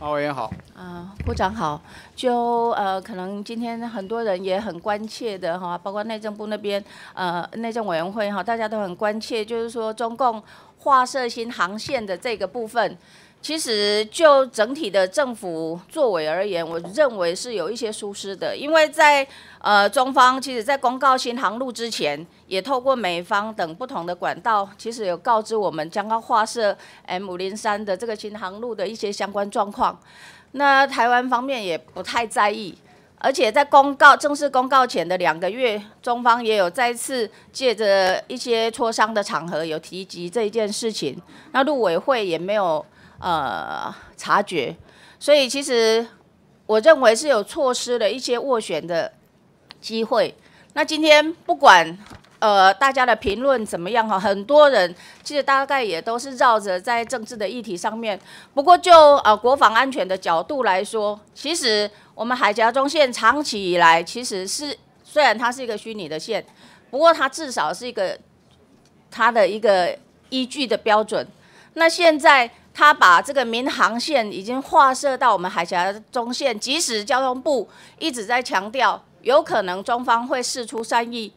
阿委员好，啊，部长好。就呃，可能今天很多人也很关切的哈，包括内政部那边，呃，内政委员会哈，大家都很关切，就是说中共划设新航线的这个部分。其实就整体的政府作为而言，我认为是有一些疏失的，因为在呃中方，其实，在公告新航路之前，也透过美方等不同的管道，其实有告知我们将要划设 M 五零三的这个新航路的一些相关状况。那台湾方面也不太在意，而且在公告正式公告前的两个月，中方也有再次借着一些磋商的场合，有提及这一件事情。那陆委会也没有。呃，察觉，所以其实我认为是有错失了一些斡旋的机会。那今天不管呃大家的评论怎么样哈，很多人其实大概也都是绕着在政治的议题上面。不过就呃国防安全的角度来说，其实我们海峡中线长期以来其实是虽然它是一个虚拟的线，不过它至少是一个它的一个依据的标准。那现在。他把这个民航线已经划设到我们海峡中线，即使交通部一直在强调，有可能中方会试出善意，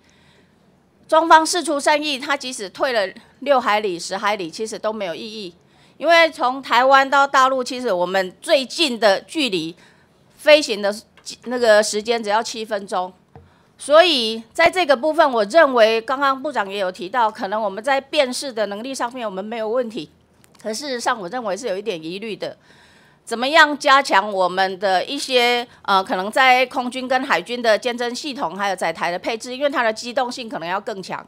中方试出善意，他即使退了六海里、十海里，其实都没有意义，因为从台湾到大陆，其实我们最近的距离飞行的那个时间只要七分钟，所以在这个部分，我认为刚刚部长也有提到，可能我们在辨识的能力上面我们没有问题。可事实上，我认为是有一点疑虑的。怎么样加强我们的一些呃，可能在空军跟海军的监侦系统，还有载台的配置？因为它的机动性可能要更强，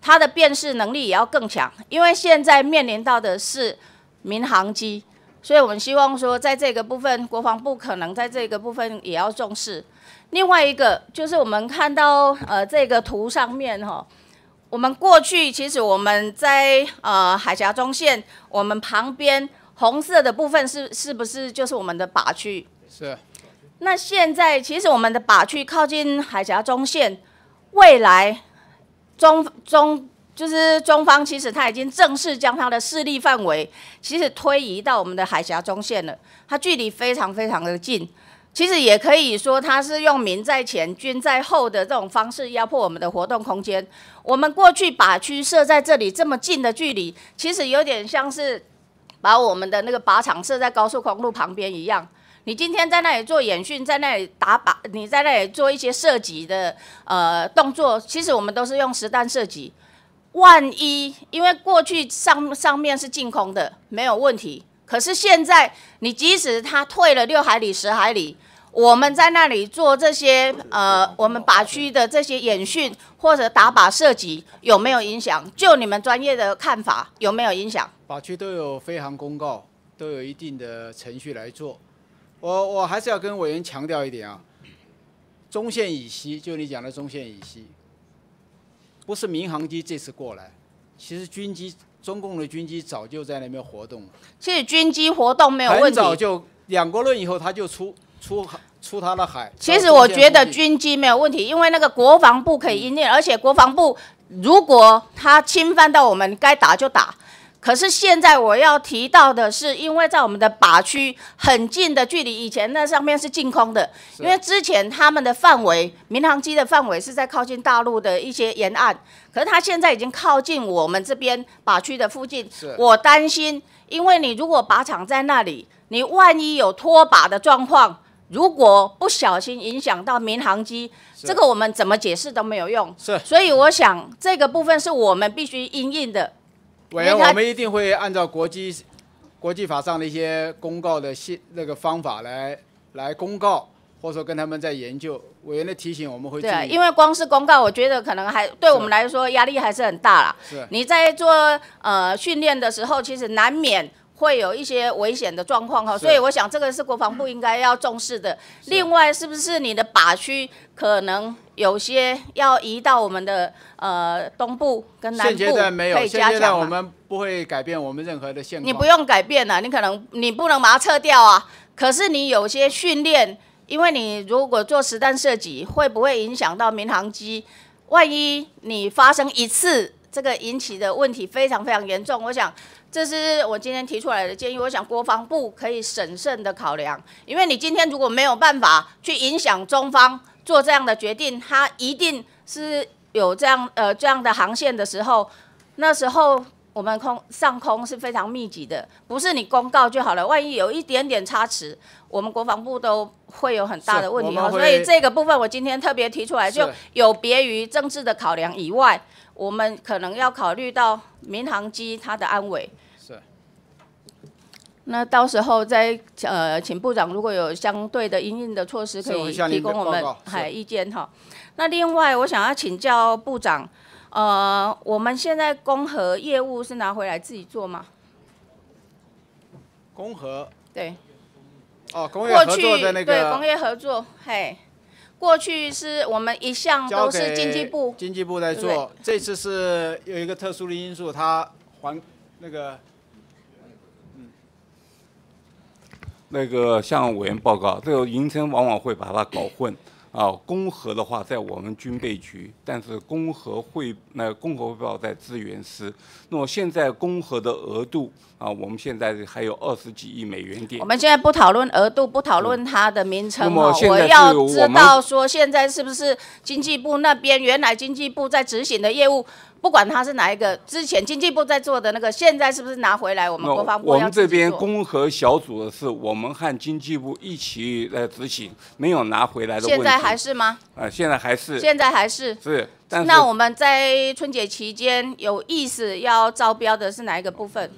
它的辨识能力也要更强。因为现在面临到的是民航机，所以我们希望说，在这个部分，国防部可能在这个部分也要重视。另外一个就是我们看到呃，这个图上面哈。我们过去其实我们在呃海峡中线，我们旁边红色的部分是是不是就是我们的靶区？是。那现在其实我们的靶区靠近海峡中线，未来中中就是中方其实他已经正式将他的势力范围其实推移到我们的海峡中线了，它距离非常非常的近。其实也可以说，他是用民在前、军在后的这种方式压迫我们的活动空间。我们过去靶区设在这里这么近的距离，其实有点像是把我们的那个靶场设在高速公路旁边一样。你今天在那里做演训，在那里打靶，你在那里做一些射击的呃动作，其实我们都是用实弹射击。万一因为过去上上面是净空的，没有问题。可是现在，你即使他退了六海里、十海里，我们在那里做这些呃，我们靶区的这些演训或者打靶射击有没有影响？就你们专业的看法有没有影响？靶区都有飞航公告，都有一定的程序来做。我我还是要跟委员强调一点啊，中线以西，就你讲的中线以西，不是民航机这次过来，其实军机。中共的军机早就在那边活动，其实军机活动没有问题。很早就两国论以后，他就出出出他的海。其实我觉得军机没有问题，因为那个国防部可以应证，而且国防部如果他侵犯到我们，该打就打。可是现在我要提到的是，因为在我们的靶区很近的距离，以前那上面是净空的，因为之前他们的范围，民航机的范围是在靠近大陆的一些沿岸，可是他现在已经靠近我们这边靶区的附近。我担心，因为你如果靶场在那里，你万一有脱靶的状况，如果不小心影响到民航机，这个我们怎么解释都没有用。是，所以我想这个部分是我们必须应应的。委员，我们一定会按照国际国际法上的一些公告的信那个方法来来公告，或者说跟他们在研究。委员的提醒，我们会。对，因为光是公告，我觉得可能还对我们来说压力还是很大了。是。你在做呃训练的时候，其实难免会有一些危险的状况哈，所以我想这个是国防部应该要重视的。另外，是不是你的靶区可能？有些要移到我们的呃东部跟南部，现阶段没有，现阶段我们不会改变我们任何的现。你不用改变了，你可能你不能把它撤掉啊。可是你有些训练，因为你如果做实弹射击，会不会影响到民航机？万一你发生一次，这个引起的问题非常非常严重。我想这是我今天提出来的建议，我想国防部可以审慎的考量，因为你今天如果没有办法去影响中方。做这样的决定，他一定是有这样呃这样的航线的时候，那时候我们空上空是非常密集的，不是你公告就好了，万一有一点点差池，我们国防部都会有很大的问题。所以这个部分我今天特别提出来，就有别于政治的考量以外，我们可能要考虑到民航机它的安危。那到时候再呃，请部长如果有相对的应应的措施，可以提供我们，嗨，意见哈。那另外，我想要请教部长，呃，我们现在公和业务是拿回来自己做吗？公和对，哦，工业合作的那个，对，工业合作，嘿，过去是我们一向都是经济部，经济部在做，这次是有一个特殊的因素，他还那个。那个向委员报告，这个银称往往会把它搞混啊。公和的话在我们军备局，但是公和会那公和汇报在资源司。那么现在公和的额度。啊，我们现在还有二十几亿美元的。我们现在不讨论额度，不讨论它的名称哦。我要知道说现在是不是经济部那边原来经济部在执行的业务，不管它是哪一个，之前经济部在做的那个，现在是不是拿回来？我们国防部要。我们这边工和小组的事，我们和经济部一起来执行，没有拿回来的。现在还是吗？啊，现在还是。现在还是。是。那我们在春节期间有意思要招标的是哪一个部分？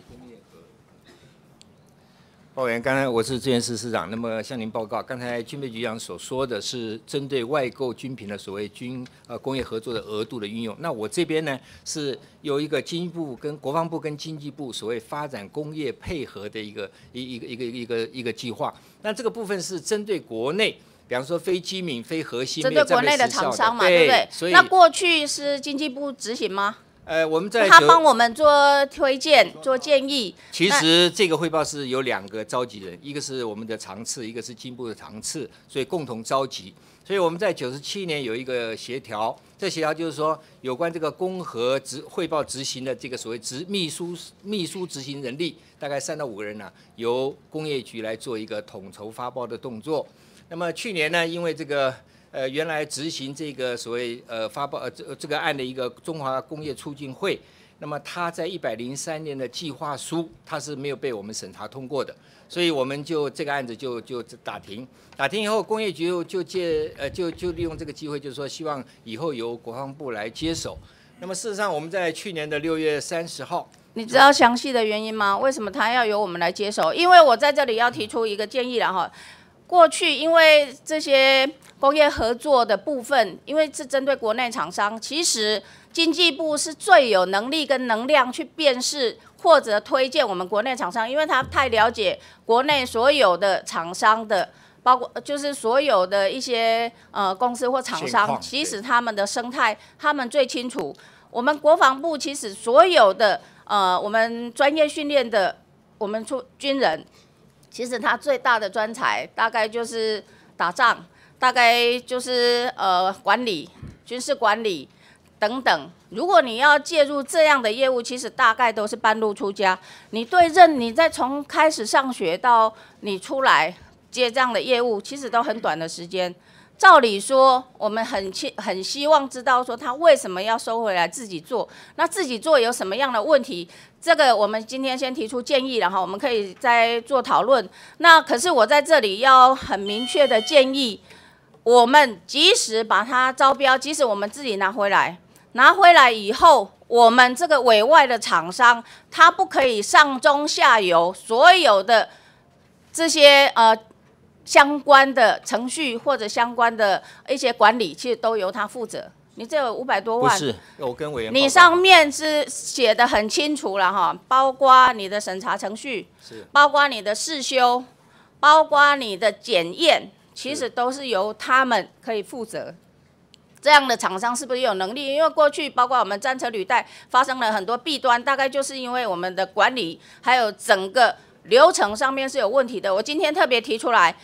报员，刚才我是资源室市长，那么向您报告，刚才军备局长所说的是针对外购军品的所谓军呃工业合作的额度的运用，那我这边呢是有一个经济部跟国防部跟经济部所谓发展工业配合的一个一一个一个一个一个计划，那这个部分是针对国内，比方说非机敏、非核心，针对国内的厂商嘛，对不对？那过去是经济部执行吗？呃，我们在他帮我们做推荐、做建议。其实这个汇报是有两个召集人，一个是我们的长次，一个是进步的长次，所以共同召集。所以我们在九十七年有一个协调，这协调就是说有关这个公和执汇报执行的这个所谓执秘书秘书执行人力，大概三到五个人呢，由工业局来做一个统筹发报的动作。那么去年呢，因为这个。呃，原来执行这个所谓呃发报呃这这个案的一个中华工业促进会，那么他在一百零三年的计划书，他是没有被我们审查通过的，所以我们就这个案子就就打停，打停以后工业局就借呃就就利用这个机会，就是说希望以后由国防部来接手。那么事实上我们在去年的六月三十号，你知道详细的原因吗？为什么他要由我们来接手？因为我在这里要提出一个建议了哈。过去因为这些工业合作的部分，因为是针对国内厂商，其实经济部是最有能力跟能量去辨识或者推荐我们国内厂商，因为他太了解国内所有的厂商的，包括就是所有的一些呃公司或厂商，其实他们的生态，他们最清楚。我们国防部其实所有的呃，我们专业训练的我们出军人。其实他最大的专才，大概就是打仗，大概就是呃管理、军事管理等等。如果你要介入这样的业务，其实大概都是半路出家。你对任，你在从开始上学到你出来接这样的业务，其实都很短的时间。照理说，我们很希很希望知道说他为什么要收回来自己做，那自己做有什么样的问题？这个我们今天先提出建议了哈，我们可以再做讨论。那可是我在这里要很明确的建议，我们即使把它招标，即使我们自己拿回来，拿回来以后，我们这个委外的厂商，他不可以上中下游所有的这些呃。相关的程序或者相关的一些管理，其实都由他负责。你这五百多万是，我跟委员，你上面是写的很清楚了哈，包括你的审查程序，是，包括你的试修，包括你的检验，其实都是由他们可以负责。这样的厂商是不是有能力？因为过去包括我们战车履带发生了很多弊端，大概就是因为我们的管理还有整个。流程上面是有问题的，我今天特别提出来，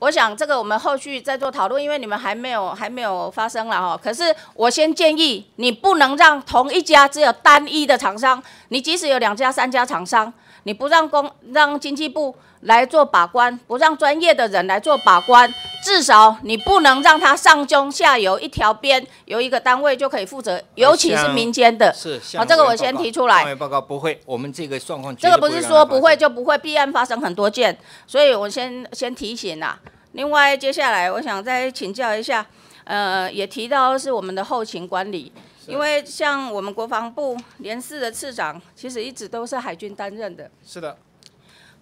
我想这个我们后续再做讨论，因为你们还没有还没有发生了哈。可是我先建议，你不能让同一家只有单一的厂商，你即使有两家、三家厂商。你不让公让经济部来做把关，不让专业的人来做把关，至少你不能让他上中下游一条边由一个单位就可以负责，尤其是民间的。是，好，这个我先提出来。报告不会，我们这个状况。这个不是说不会就不会，必然发生很多件，所以我先先提醒啦。另外，接下来我想再请教一下，呃，也提到是我们的后勤管理。因为像我们国防部连四的次长，其实一直都是海军担任的。是的。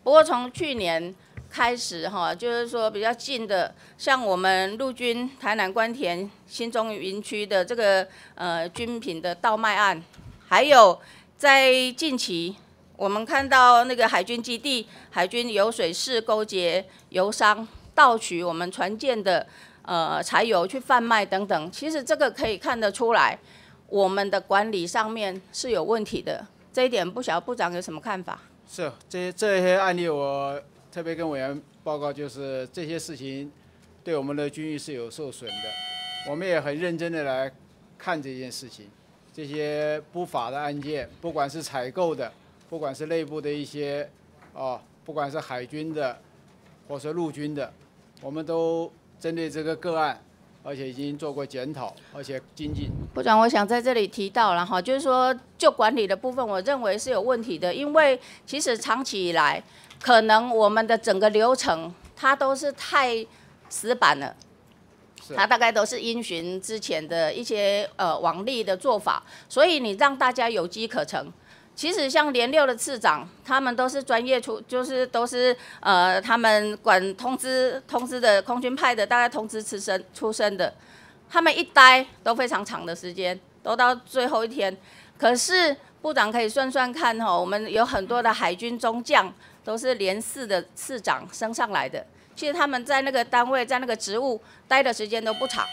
不过从去年开始，哈，就是说比较近的，像我们陆军台南关田新中营区的这个呃军品的倒卖案，还有在近期，我们看到那个海军基地海军油水士勾结油商盗取我们船舰的呃柴油去贩卖等等，其实这个可以看得出来。我们的管理上面是有问题的，这一点不晓得部长有什么看法？是这这些案例，我特别跟委员报告，就是这些事情对我们的军誉是有受损的，我们也很认真的来看这件事情，这些不法的案件，不管是采购的，不管是内部的一些，哦，不管是海军的，或是陆军的，我们都针对这个个案。而且已经做过检讨，而且精进。部长，我想在这里提到了哈，就是说，就管理的部分，我认为是有问题的，因为其实长期以来，可能我们的整个流程它都是太死板了，它大概都是因循之前的一些呃往例的做法，所以你让大家有机可乘。其实像连六的次长，他们都是专业出，就是都是呃，他们管通知通知的空军派的，大概通知出生出身的，他们一待都非常长的时间，都到最后一天。可是部长可以算算看哦，我们有很多的海军中将都是连四的次长升上来的，其实他们在那个单位在那个职务待的时间都不长。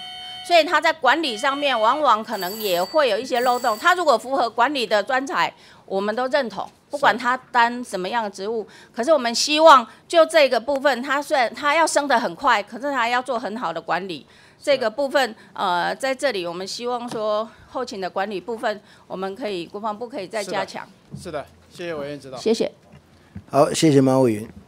所以他在管理上面，往往可能也会有一些漏洞。他如果符合管理的专才，我们都认同，不管他担什么样的职务。可是我们希望，就这个部分，他虽然他要升得很快，可是他要做很好的管理。这个部分，呃，在这里我们希望说，后勤的管理部分，我们可以国防部可以再加强。是的，谢谢委员指导。谢谢。好，谢谢马委员。